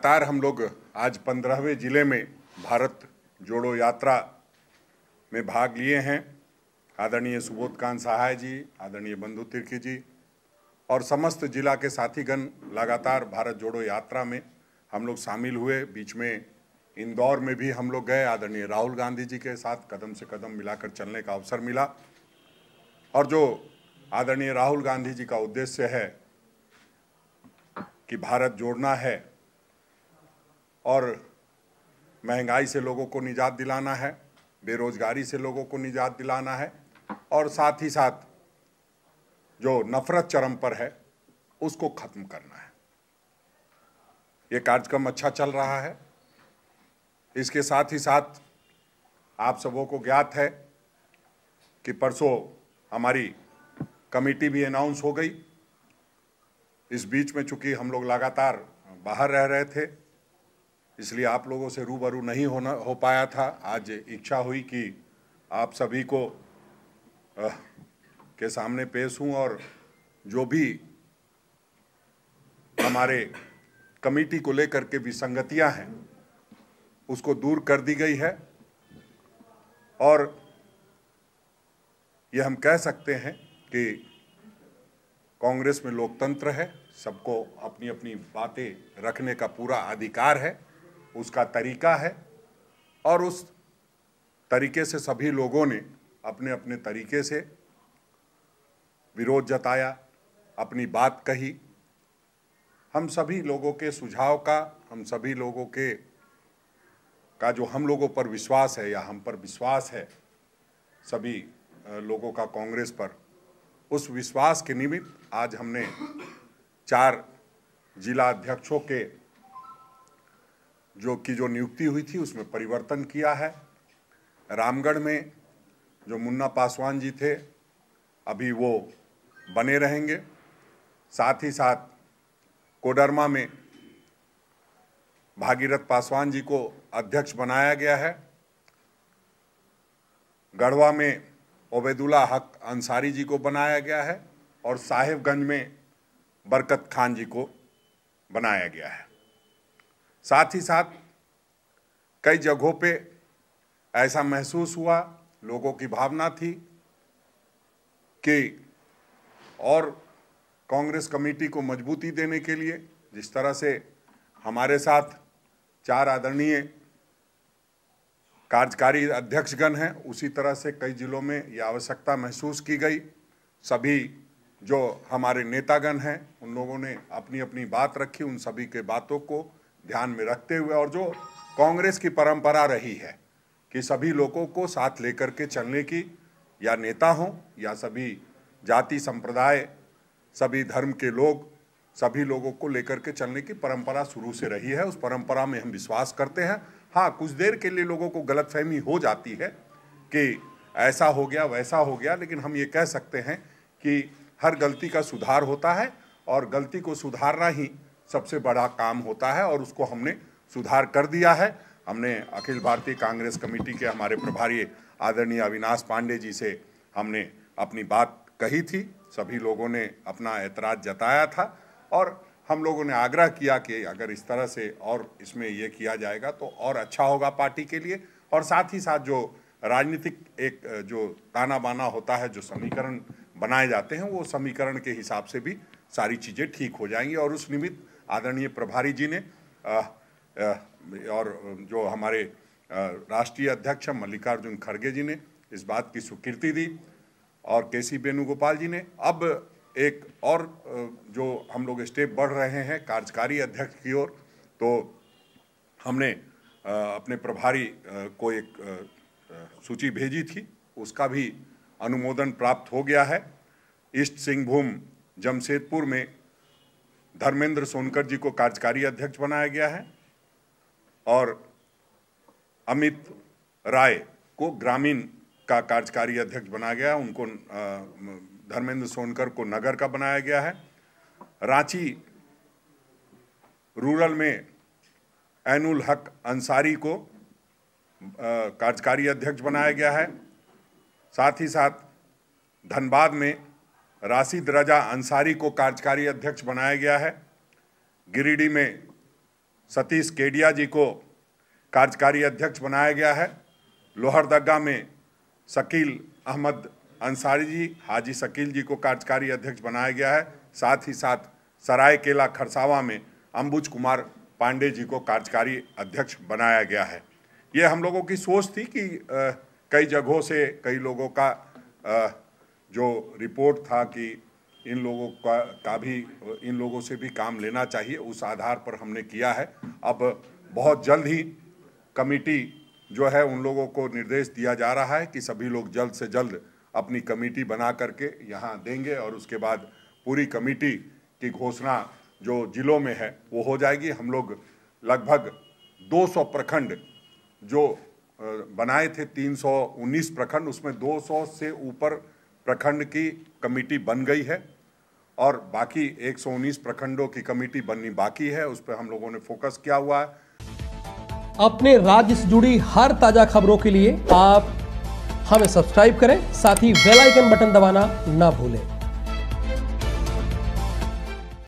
लगातार हम लोग आज पंद्रहवें जिले में भारत जोड़ो यात्रा में भाग लिए हैं आदरणीय सुबोध कांत सहाय जी आदरणीय बंधु तिर्की जी और समस्त जिला के साथीगण लगातार भारत जोड़ो यात्रा में हम लोग शामिल हुए बीच में इंदौर में भी हम लोग गए आदरणीय राहुल गांधी जी के साथ कदम से कदम मिलाकर चलने का अवसर मिला और जो आदरणीय राहुल गांधी जी का उद्देश्य है कि भारत जोड़ना है और महंगाई से लोगों को निजात दिलाना है बेरोजगारी से लोगों को निजात दिलाना है और साथ ही साथ जो नफरत चरम पर है उसको खत्म करना है ये कार्यक्रम अच्छा चल रहा है इसके साथ ही साथ आप सबों को ज्ञात है कि परसों हमारी कमेटी भी अनाउंस हो गई इस बीच में चूंकि हम लोग लगातार बाहर रह रहे थे इसलिए आप लोगों से रूबरू नहीं होना हो पाया था आज इच्छा हुई कि आप सभी को आ, के सामने पेश हूँ और जो भी हमारे कमेटी को लेकर के विसंगतियाँ हैं उसको दूर कर दी गई है और ये हम कह सकते हैं कि कांग्रेस में लोकतंत्र है सबको अपनी अपनी बातें रखने का पूरा अधिकार है उसका तरीका है और उस तरीके से सभी लोगों ने अपने अपने तरीके से विरोध जताया अपनी बात कही हम सभी लोगों के सुझाव का हम सभी लोगों के का जो हम लोगों पर विश्वास है या हम पर विश्वास है सभी लोगों का कांग्रेस पर उस विश्वास के निमित्त आज हमने चार जिला अध्यक्षों के जो की जो नियुक्ति हुई थी उसमें परिवर्तन किया है रामगढ़ में जो मुन्ना पासवान जी थे अभी वो बने रहेंगे साथ ही साथ कोडरमा में भागीरथ पासवान जी को अध्यक्ष बनाया गया है गढ़वा में ओबैदुल्ला हक अंसारी जी को बनाया गया है और साहिबगंज में बरकत खान जी को बनाया गया है साथ ही साथ कई जगहों पे ऐसा महसूस हुआ लोगों की भावना थी कि और कांग्रेस कमेटी को मजबूती देने के लिए जिस तरह से हमारे साथ चार आदरणीय कार्यकारी अध्यक्षगण हैं उसी तरह से कई जिलों में ये आवश्यकता महसूस की गई सभी जो हमारे नेतागण हैं उन लोगों ने अपनी अपनी बात रखी उन सभी के बातों को ध्यान में रखते हुए और जो कांग्रेस की परंपरा रही है कि सभी लोगों को साथ लेकर के चलने की या नेता हों या सभी जाति संप्रदाय सभी धर्म के लोग सभी लोगों को लेकर के चलने की परंपरा शुरू से रही है उस परंपरा में हम विश्वास करते हैं हाँ कुछ देर के लिए लोगों को गलतफहमी हो जाती है कि ऐसा हो गया वैसा हो गया लेकिन हम ये कह सकते हैं कि हर गलती का सुधार होता है और गलती को सुधारना ही सबसे बड़ा काम होता है और उसको हमने सुधार कर दिया है हमने अखिल भारतीय कांग्रेस कमेटी के हमारे प्रभारी आदरणीय अविनाश पांडे जी से हमने अपनी बात कही थी सभी लोगों ने अपना ऐतराज़ जताया था और हम लोगों ने आग्रह किया कि अगर इस तरह से और इसमें ये किया जाएगा तो और अच्छा होगा पार्टी के लिए और साथ ही साथ जो राजनीतिक एक जो ताना बाना होता है जो समीकरण बनाए जाते हैं वो समीकरण के हिसाब से भी सारी चीज़ें ठीक हो जाएंगी और उस निमित्त आदरणीय प्रभारी जी ने आ, आ, और जो हमारे राष्ट्रीय अध्यक्ष मल्लिकार्जुन खड़गे जी ने इस बात की स्वीकृति दी और के सी वेणुगोपाल जी ने अब एक और जो हम लोग स्टेप बढ़ रहे हैं कार्यकारी अध्यक्ष की ओर तो हमने अपने प्रभारी को एक सूची भेजी थी उसका भी अनुमोदन प्राप्त हो गया है ईस्ट सिंहभूम जमशेदपुर में धर्मेंद्र सोनकर जी को कार्यकारी अध्यक्ष बनाया गया है और अमित राय को ग्रामीण का कार्यकारी अध्यक्ष बनाया गया है उनको धर्मेंद्र सोनकर को नगर का बनाया गया है रांची रूरल में एनुल हक अंसारी को कार्यकारी अध्यक्ष बनाया गया है साथ ही साथ धनबाद में राशिद रजा अंसारी को कार्यकारी अध्यक्ष बनाया गया है गिरिडीह में सतीश केडिया जी को कार्यकारी अध्यक्ष बनाया गया है लोहरदगा में शकील अहमद अंसारी जी हाजी शकील जी को कार्यकारी अध्यक्ष बनाया गया है साथ ही साथ सरायकेला खरसावा में अंबुज कुमार पांडे जी को कार्यकारी अध्यक्ष बनाया गया है ये हम लोगों की सोच थी कि आ, कई जगहों से कई लोगों का आ, जो रिपोर्ट था कि इन लोगों का का भी इन लोगों से भी काम लेना चाहिए उस आधार पर हमने किया है अब बहुत जल्द ही कमेटी जो है उन लोगों को निर्देश दिया जा रहा है कि सभी लोग जल्द से जल्द अपनी कमेटी बना करके यहाँ देंगे और उसके बाद पूरी कमेटी की घोषणा जो जिलों में है वो हो जाएगी हम लोग लगभग 200 प्रखंड जो बनाए थे 319 प्रखंड उसमें 200 से ऊपर प्रखंड की कमेटी बन गई है और बाकी 119 प्रखंडों की कमेटी बननी बाकी है उस पर हम लोगों ने फोकस किया हुआ है अपने राज्य से जुड़ी हर ताजा खबरों के लिए आप हमें सब्सक्राइब करें साथ ही बेल आइकन बटन दबाना ना भूलें